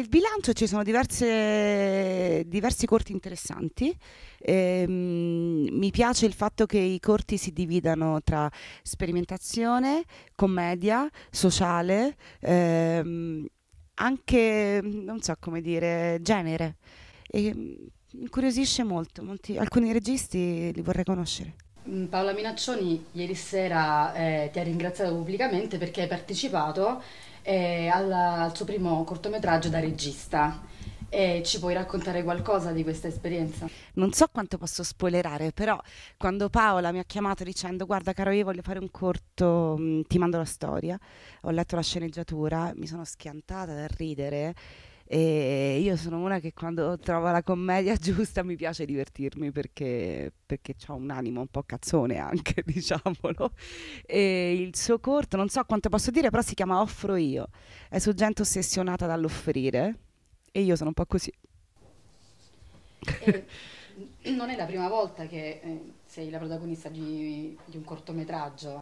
il bilancio ci sono diverse, diversi corti interessanti. Ehm, mi piace il fatto che i corti si dividano tra sperimentazione, commedia, sociale, ehm, anche, non so come dire, genere. E, mm, incuriosisce molto, molti, alcuni registi li vorrei conoscere. Mm, Paola Minaccioni ieri sera eh, ti ha ringraziato pubblicamente perché hai partecipato eh, alla, al suo primo cortometraggio da regista. E ci puoi raccontare qualcosa di questa esperienza? Non so quanto posso spoilerare, però quando Paola mi ha chiamato dicendo guarda caro io voglio fare un corto, mm, ti mando la storia, ho letto la sceneggiatura, mi sono schiantata dal ridere e io sono una che quando trova la commedia giusta mi piace divertirmi perché, perché ho un animo un po' cazzone anche, diciamolo. E il suo corto, non so quanto posso dire, però si chiama Offro Io. È su gente ossessionata dall'offrire e io sono un po' così. Eh, non è la prima volta che eh, sei la protagonista di, di un cortometraggio.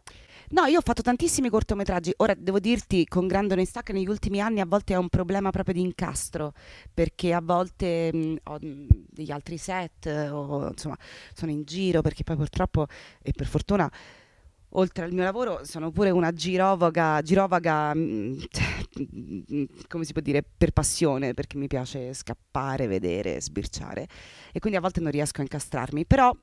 No, io ho fatto tantissimi cortometraggi. Ora devo dirti con grande onestà che negli ultimi anni a volte è un problema proprio di incastro, perché a volte mh, mm, ho mm, degli altri set, eh, o, insomma, sono in giro perché poi purtroppo e per fortuna oltre al mio lavoro sono pure una girovaga, girovaga mh, mh, come si può dire, per passione, perché mi piace scappare, vedere, sbirciare e quindi a volte non riesco a incastrarmi, però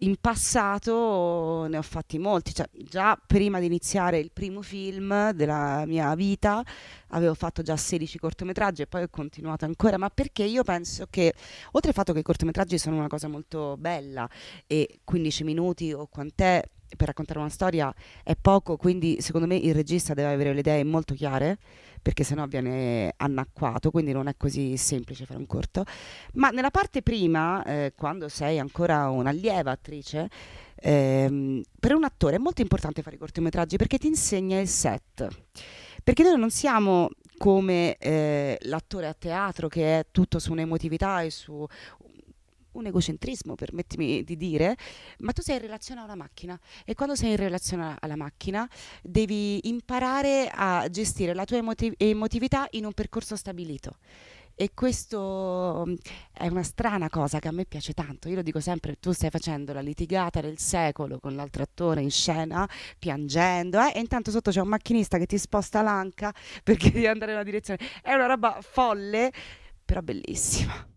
in passato ne ho fatti molti, cioè, già prima di iniziare il primo film della mia vita avevo fatto già 16 cortometraggi e poi ho continuato ancora, ma perché io penso che, oltre al fatto che i cortometraggi sono una cosa molto bella e 15 minuti o quant'è per raccontare una storia è poco, quindi secondo me il regista deve avere le idee molto chiare, perché sennò viene annacquato, quindi non è così semplice fare un corto. Ma nella parte prima, eh, quando sei ancora un'allieva attrice, ehm, per un attore è molto importante fare i cortometraggi perché ti insegna il set. Perché noi non siamo come eh, l'attore a teatro che è tutto su un'emotività e su un egocentrismo, permettimi di dire, ma tu sei in relazione a una macchina e quando sei in relazione alla macchina devi imparare a gestire la tua emotiv emotività in un percorso stabilito. E questo mm, è una strana cosa che a me piace tanto. Io lo dico sempre, tu stai facendo la litigata del secolo con l'altro attore in scena, piangendo, eh? e intanto sotto c'è un macchinista che ti sposta l'anca perché devi andare in una direzione. È una roba folle, però bellissima.